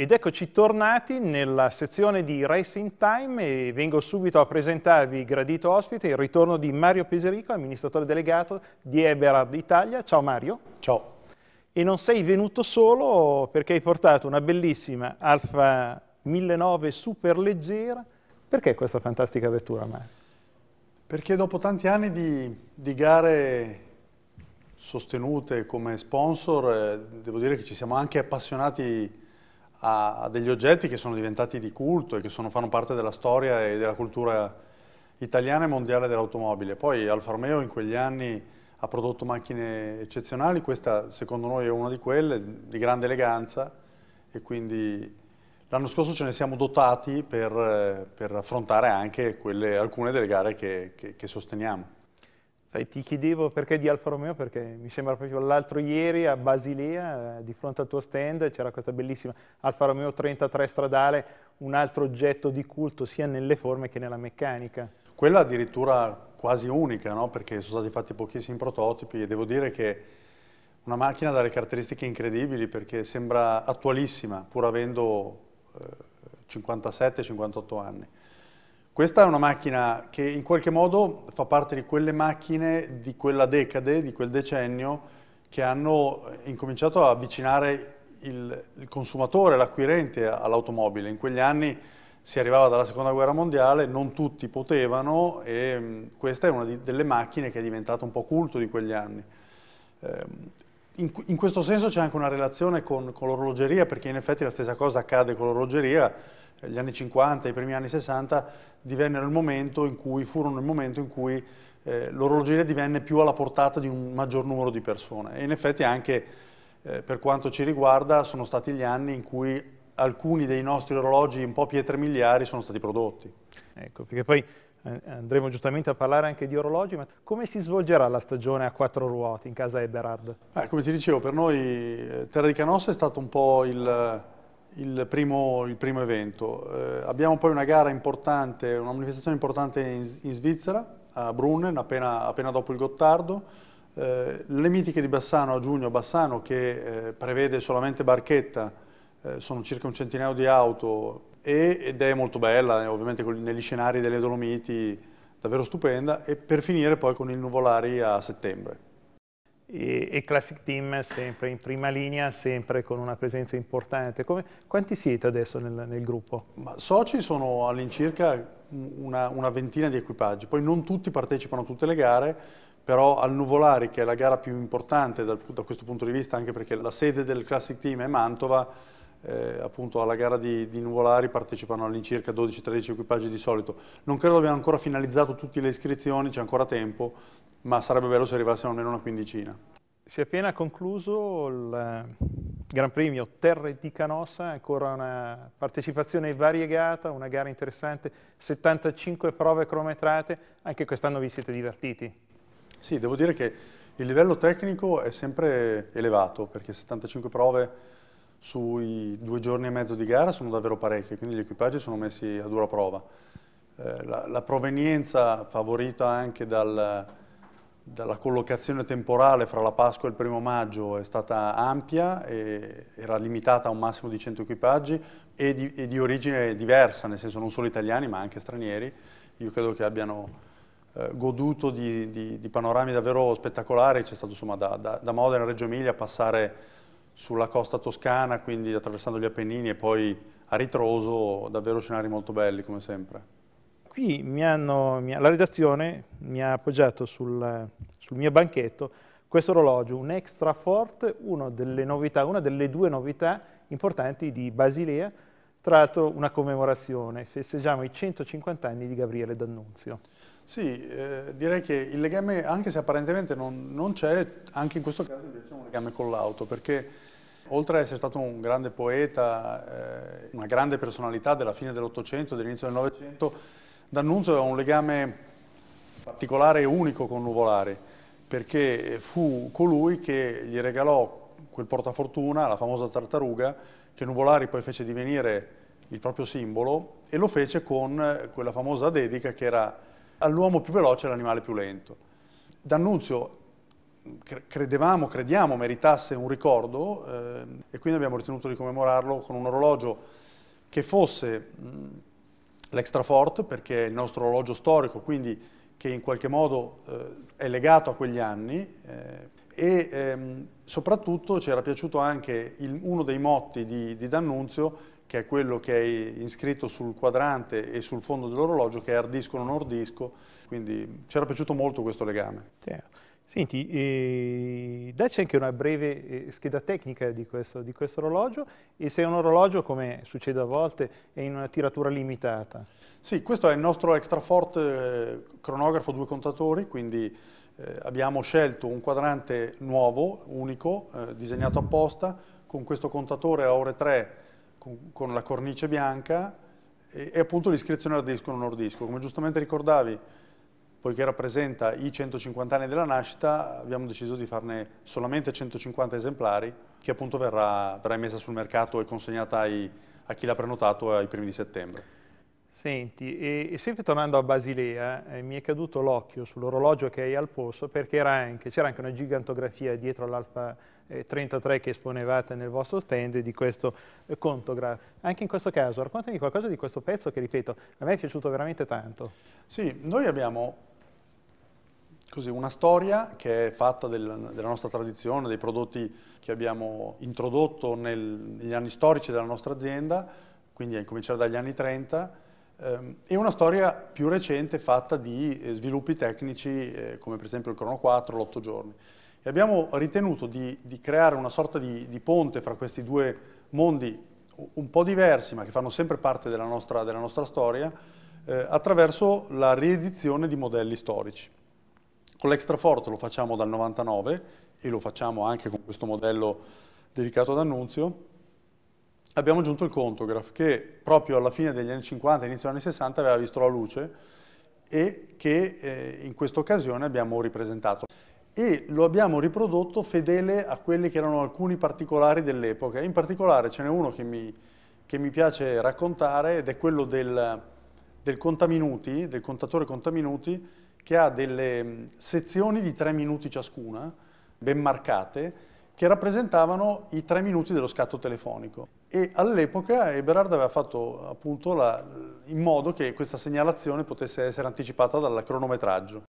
Ed eccoci tornati nella sezione di Racing Time e vengo subito a presentarvi, gradito ospite, il ritorno di Mario Peserico, amministratore delegato di Eberhard Italia. Ciao Mario. Ciao. E non sei venuto solo perché hai portato una bellissima Alfa 1009 super leggera. Perché questa fantastica vettura Mario? Perché dopo tanti anni di, di gare sostenute come sponsor, eh, devo dire che ci siamo anche appassionati a degli oggetti che sono diventati di culto e che sono, fanno parte della storia e della cultura italiana e mondiale dell'automobile. Poi Alfa Romeo in quegli anni ha prodotto macchine eccezionali, questa secondo noi è una di quelle, di grande eleganza e quindi l'anno scorso ce ne siamo dotati per, eh, per affrontare anche quelle, alcune delle gare che, che, che sosteniamo. Sai, ti chiedevo perché di Alfa Romeo, perché mi sembra proprio l'altro ieri a Basilea, eh, di fronte al tuo stand, c'era questa bellissima Alfa Romeo 33 stradale, un altro oggetto di culto sia nelle forme che nella meccanica. Quella addirittura quasi unica, no? perché sono stati fatti pochissimi prototipi e devo dire che è una macchina dalle caratteristiche incredibili perché sembra attualissima, pur avendo eh, 57-58 anni. Questa è una macchina che in qualche modo fa parte di quelle macchine di quella decade, di quel decennio, che hanno incominciato a avvicinare il, il consumatore, l'acquirente all'automobile. In quegli anni si arrivava dalla seconda guerra mondiale, non tutti potevano e mh, questa è una di, delle macchine che è diventata un po' culto di quegli anni. Eh, in, in, questo senso c'è anche una relazione con, con l'orologeria, perché in effetti la stessa cosa accade con l'orologeria, eh, gli anni 50, i primi anni 60, divennero il momento in cui, furono il momento in cui eh, l'orologeria divenne più alla portata di un maggior numero di persone. E in effetti anche eh, per quanto ci riguarda sono stati gli anni in cui alcuni dei nostri orologi un po' pietre miliari sono stati prodotti. Ecco, perché poi eh, andremo giustamente a parlare anche di orologi, ma come si svolgerà la stagione a quattro ruote in casa Eberhard? Eh, come ti dicevo, per noi eh, Terra di Canossa è stato un po' il, il, primo, il primo, evento. Eh, abbiamo poi una gara importante, una manifestazione importante in, in Svizzera, a Brunnen, appena, appena dopo il Gottardo. Eh, le mitiche di Bassano a giugno, Bassano che eh, prevede solamente barchetta, sono circa un centinaio di auto, ed è molto bella, eh, ovviamente negli scenari delle Dolomiti, davvero stupenda, e per finire poi con il Nuvolari a settembre. E, e Classic Team sempre in prima linea, sempre con una presenza importante. Come, quanti siete adesso nel, nel gruppo? Ma soci sono all'incirca una, una ventina di equipaggi, poi non tutti partecipano a tutte le gare, però al Nuvolari, che è la gara più importante dal, da questo punto di vista, anche perché la sede del Classic Team è Mantova, eh, appunto alla gara di, di Nuvolari partecipano all'incirca 12-13 equipaggi di solito. Non credo abbiamo ancora finalizzato tutte le iscrizioni, c'è ancora tempo, ma sarebbe bello se arrivassero almeno una quindicina. Si è appena concluso il eh, Gran Premio Terre di Canossa, ancora una partecipazione variegata, una gara interessante, 75 prove cronometrate, anche quest'anno vi siete divertiti? Sì, devo dire che il livello tecnico è sempre elevato, perché 75 prove sui due giorni e mezzo di gara sono davvero parecchi, quindi gli equipaggi sono messi a dura prova. Eh, la, la, provenienza favorita anche dal, dalla collocazione temporale fra la Pasqua e il primo maggio è stata ampia, era limitata a un massimo di 100 equipaggi e di, e di, origine diversa, nel senso non solo italiani ma anche stranieri. Io credo che abbiano eh, goduto di, di, di, panorami davvero spettacolari, c'è stato insomma da, da, da Modena a Reggio Emilia a passare sulla costa toscana, quindi attraversando gli Appennini e poi a ritroso, davvero scenari molto belli come sempre. Qui mi hanno, la redazione mi ha appoggiato sul, sul mio banchetto questo orologio, un Extra forte, una delle novità, una delle due novità importanti di Basilea, tra l'altro una commemorazione, festeggiamo i 150 anni di Gabriele D'Annunzio. Sì, eh, direi che il legame, anche se apparentemente non, non c'è, anche in questo caso invece c'è un legame con l'auto, perché Oltre ad essere stato un grande poeta, eh, una grande personalità della fine dell'Ottocento, dell'inizio del Novecento, D'Annunzio aveva un legame particolare e unico con Nuvolari, perché fu colui che gli regalò quel portafortuna, la famosa tartaruga, che Nuvolari poi fece divenire il proprio simbolo e lo fece con quella famosa dedica che era all'uomo più veloce e all'animale più lento. D'Annunzio credevamo, crediamo meritasse un ricordo eh, e quindi abbiamo ritenuto di commemorarlo con un orologio che fosse l'Extrafort perché è il nostro orologio storico, quindi che in qualche modo eh, è legato a quegli anni eh, e ehm, soprattutto ci era piaciuto anche il, uno dei motti di, di, D'Annunzio che è quello che è inscritto sul quadrante e sul fondo dell'orologio che è ardisco non ordisco, quindi ci era piaciuto molto questo legame. Yeah. Senti, eh, dacci anche una breve eh, scheda tecnica di questo, di questo, orologio e se è un orologio, come succede a volte, è in una tiratura limitata. Sì, questo è il nostro extrafort eh, cronografo due contatori, quindi eh, abbiamo scelto un quadrante nuovo, unico, eh, disegnato apposta, con questo contatore a ore 3 con, con la cornice bianca e, e appunto l'iscrizione a disco non disco. Come giustamente ricordavi, poiché rappresenta i 150 anni della nascita, abbiamo deciso di farne solamente 150 esemplari, che appunto verrà, verrà messa sul mercato e consegnata ai, a chi l'ha prenotato ai primi di settembre. Senti, e, e sempre tornando a Basilea, eh, mi è caduto l'occhio sull'orologio che hai al polso perché c'era anche, anche, una gigantografia dietro all'Alfa eh, 33 che esponevate nel vostro stand di questo eh, contografo. Anche in questo caso, raccontami qualcosa di questo pezzo che, ripeto, a me è piaciuto veramente tanto. Sì, noi abbiamo Così, una storia che è fatta del, della nostra tradizione, dei prodotti che abbiamo introdotto nel, negli anni storici della nostra azienda, quindi a cominciare dagli anni 30, ehm, e una storia più recente fatta di eh, sviluppi tecnici eh, come per esempio il crono 4, l'8 giorni. E abbiamo ritenuto di, di creare una sorta di, di, ponte fra questi due mondi un po' diversi, ma che fanno sempre parte della nostra, della nostra storia, eh, attraverso la riedizione di modelli storici. Con l'extraforte lo facciamo dal 99 e lo facciamo anche con questo modello dedicato ad Annunzio. Abbiamo aggiunto il Contograph che proprio alla fine degli anni 50, inizio degli anni 60 aveva visto la luce e che eh, in questa occasione abbiamo ripresentato. E lo abbiamo riprodotto fedele a quelli che erano alcuni particolari dell'epoca. In particolare ce n'è uno che mi, che mi, piace raccontare ed è quello del, del contaminuti, del contatore contaminuti, che ha delle mm, sezioni di tre minuti ciascuna, ben marcate, che rappresentavano i tre minuti dello scatto telefonico. E all'epoca Eberhard eh, aveva fatto appunto la, in modo che questa segnalazione potesse essere anticipata dal cronometraggio.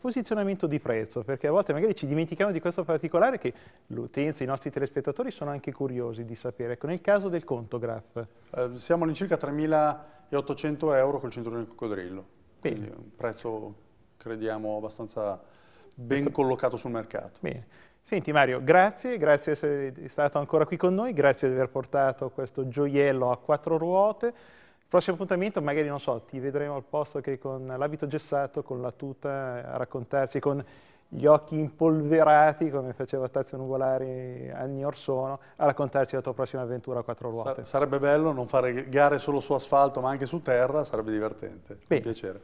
Posizionamento di prezzo, perché a volte magari ci dimentichiamo di questo particolare che l'utenza, i nostri telespettatori sono anche curiosi di sapere. Ecco, nel caso del Contograph. Eh, siamo all'incirca 3.800 euro col cinturone di coccodrillo, Bene. quindi un prezzo crediamo abbastanza ben collocato sul mercato. Bene. Senti Mario, grazie, grazie di essere stato ancora qui con noi, grazie di aver portato questo gioiello a quattro ruote. Il prossimo appuntamento magari, non so, ti vedremo al posto che con l'abito gessato, con la tuta, a raccontarci con gli occhi impolverati, come faceva Tazio Nuvolari anni or sono, a raccontarci la tua prossima avventura a quattro ruote. sarebbe bello non fare gare solo su asfalto, ma anche su terra, sarebbe divertente. Bene. Un piacere.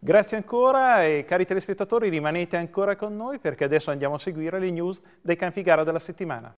Grazie ancora e cari telespettatori rimanete ancora con noi perché adesso andiamo a seguire le news dei campi gara della settimana.